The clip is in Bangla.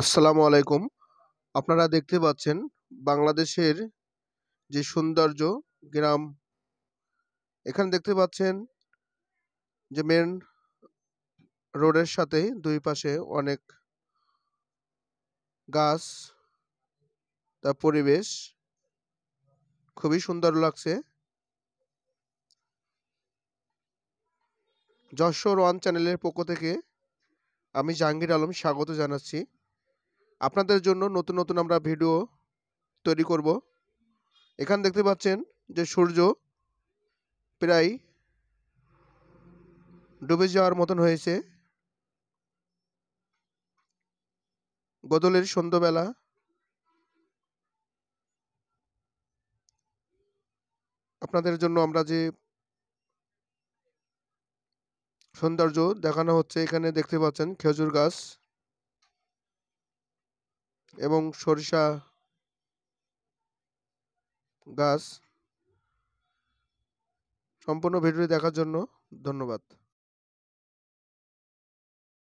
আসসালামু আলাইকুম আপনারা দেখতে পাচ্ছেন বাংলাদেশের যে সৌন্দর্য গ্রাম এখানে দেখতে পাচ্ছেন যে মেন রোডের সাথে দুই পাশে অনেক গাছ তার পরিবেশ খুবই সুন্দর লাগছে যশোর ওয়ান চ্যানেলের পক্ষ থেকে আমি জাহাঙ্গীর আলম স্বাগত জানাচ্ছি আপনাদের জন্য নতুন নতুন আমরা ভিডিও তৈরি করব এখানে দেখতে পাচ্ছেন যে সূর্য প্রায় ডুবে যাওয়ার মতন হয়েছে গদলের সন্ধ্যাবেলা আপনাদের জন্য আমরা যে সৌন্দর্য দেখানো হচ্ছে এখানে দেখতে পাচ্ছেন খেজুর গাছ এবং সরিষা গাছ সম্পূর্ণ ভিডিওটি দেখার জন্য ধন্যবাদ